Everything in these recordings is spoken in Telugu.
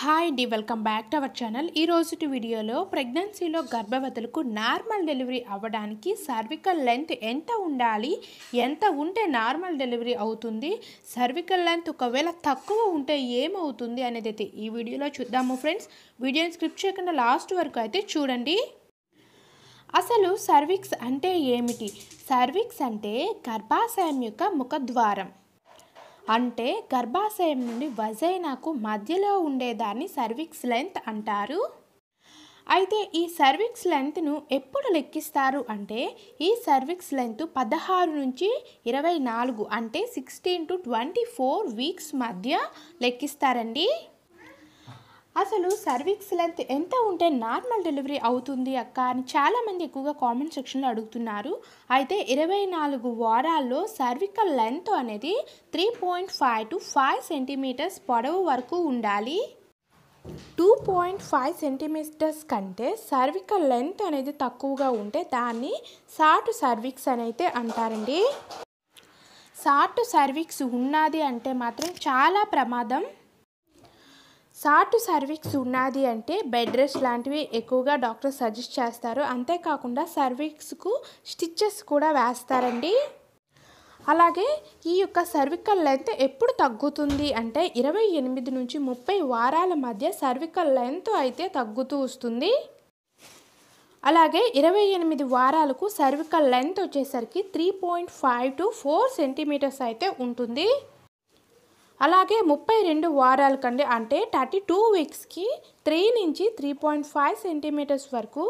హాయ్ అండి welcome back to our channel ఈ రోజుటి వీడియోలో ప్రెగ్నెన్సీలో గర్భవతులకు నార్మల్ డెలివరీ అవ్వడానికి సర్వికల్ లెంత్ ఎంత ఉండాలి ఎంత ఉంటే నార్మల్ డెలివరీ అవుతుంది సర్వికల్ లెంత్ ఒకవేళ తక్కువ ఉంటే ఏమవుతుంది అనేది అయితే ఈ వీడియోలో చూద్దాము ఫ్రెండ్స్ వీడియోని స్క్రిప్ట్ చేయకుండా లాస్ట్ వరకు అయితే చూడండి అసలు సర్విక్స్ అంటే ఏమిటి సర్విక్స్ అంటే గర్భాశయం యొక్క ముఖద్వారం అంటే గర్భాశయం నుండి వజైనాకు మధ్యలో ఉండేదాన్ని సర్విక్స్ లెంత్ అంటారు అయితే ఈ సర్విక్స్ లెంత్ను ఎప్పుడు లెక్కిస్తారు అంటే ఈ సర్విక్స్ లెంత్ పదహారు నుంచి ఇరవై నాలుగు అంటే sixteen to twenty four weeks మధ్య లెక్కిస్తారండి అసలు సర్వీక్స్ లెంత్ ఎంత ఉంటే నార్మల్ డెలివరీ అవుతుంది అక్క అని చాలామంది ఎక్కువగా కామెంట్ సెక్షన్లో అడుగుతున్నారు అయితే ఇరవై నాలుగు వారాల్లో సర్వికల్ లెంత్ అనేది three point five to five centimetres పొడవు వరకు ఉండాలి టూ పాయింట్ ఫైవ్ సెంటీమీటర్స్ కంటే సర్వికల్ లెంత్ అనేది తక్కువగా ఉంటే దాన్ని సార్ట్ సర్విక్స్ అని అయితే అంటారండి సార్ట్ సర్విక్స్ ఉన్నది అంటే మాత్రం చాలా ప్రమాదం సాటు సర్వీక్స్ ఉన్నది అంటే బెడ్ రెస్ట్ లాంటివి ఎక్కువగా డాక్టర్ సజెస్ట్ చేస్తారు అంతేకాకుండా సర్వీక్స్కు స్టిచ్చెస్ కూడా వేస్తారండి అలాగే ఈ యొక్క సర్వికల్ లెంత్ ఎప్పుడు తగ్గుతుంది అంటే ఇరవై ఎనిమిది నుంచి ముప్పై వారాల మధ్య సర్వికల్ లెంత్ అయితే తగ్గుతూ వస్తుంది అలాగే ఇరవై ఎనిమిది వారాలకు సర్వికల్ లెంత్ వచ్చేసరికి three point five to four centimetres అయితే ఉంటుంది అలాగే ముప్పై రెండు వారాల కంటే అంటే థర్టీ టూ వీక్స్కి త్రీ నుంచి త్రీ పాయింట్ ఫైవ్ సెంటీమీటర్స్ వరకు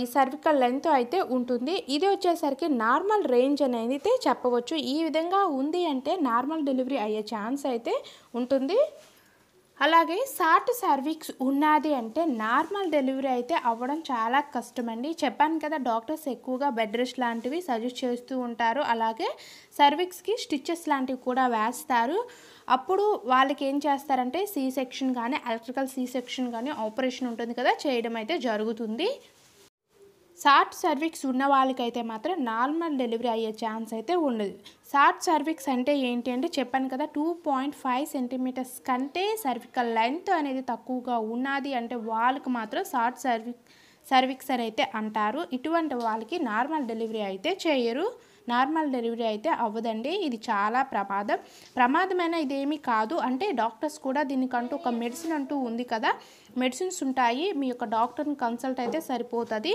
ఈ సర్వికల్ లెంత్ అయితే ఉంటుంది ఇది వచ్చేసరికి నార్మల్ రేంజ్ అనేది చెప్పవచ్చు ఈ విధంగా ఉంది అంటే నార్మల్ డెలివరీ అయ్యే ఛాన్స్ అయితే ఉంటుంది అలాగే సాటు సర్వీక్స్ ఉన్నది అంటే నార్మల్ డెలివరీ అయితే అవ్వడం చాలా కష్టమండి చెప్పాను కదా డాక్టర్స్ ఎక్కువగా బెడ్ రెస్ట్ లాంటివి సజెస్ట్ చేస్తూ ఉంటారు అలాగే సర్వీక్స్కి స్టిచ్చెస్ లాంటివి కూడా వేస్తారు అప్పుడు వాళ్ళకి ఏం చేస్తారంటే సి సెక్షన్ కానీ ఎలక్ట్రికల్ సీ సెక్షన్ కానీ ఆపరేషన్ ఉంటుంది కదా చేయడం అయితే జరుగుతుంది షార్ట్ సర్వీక్స్ ఉన్న వాళ్ళకైతే మాత్రం నార్మల్ డెలివరీ అయ్యే ఛాన్స్ అయితే ఉండదు షార్ట్ సర్వీక్స్ అంటే ఏంటి అంటే చెప్పాను కదా టూ పాయింట్ ఫైవ్ సెంటీమీటర్స్ కంటే సర్వికల్ లెంత్ అనేది తక్కువగా ఉన్నది అంటే వాళ్ళకి మాత్రం షార్ట్ సర్విక్ సర్విక్సర్ అయితే అంటారు ఇటువంటి వాళ్ళకి నార్మల్ డెలివరీ అయితే చేయరు నార్మల్ డెలివరీ అయితే అవ్వదండి ఇది చాలా ప్రమాదం ప్రమాదమైన ఇదేమీ కాదు అంటే డాక్టర్స్ కూడా దీనికంటూ ఒక మెడిసిన్ అంటూ ఉంది కదా మెడిసిన్స్ ఉంటాయి మీ యొక్క డాక్టర్ని కన్సల్ట్ అయితే సరిపోతుంది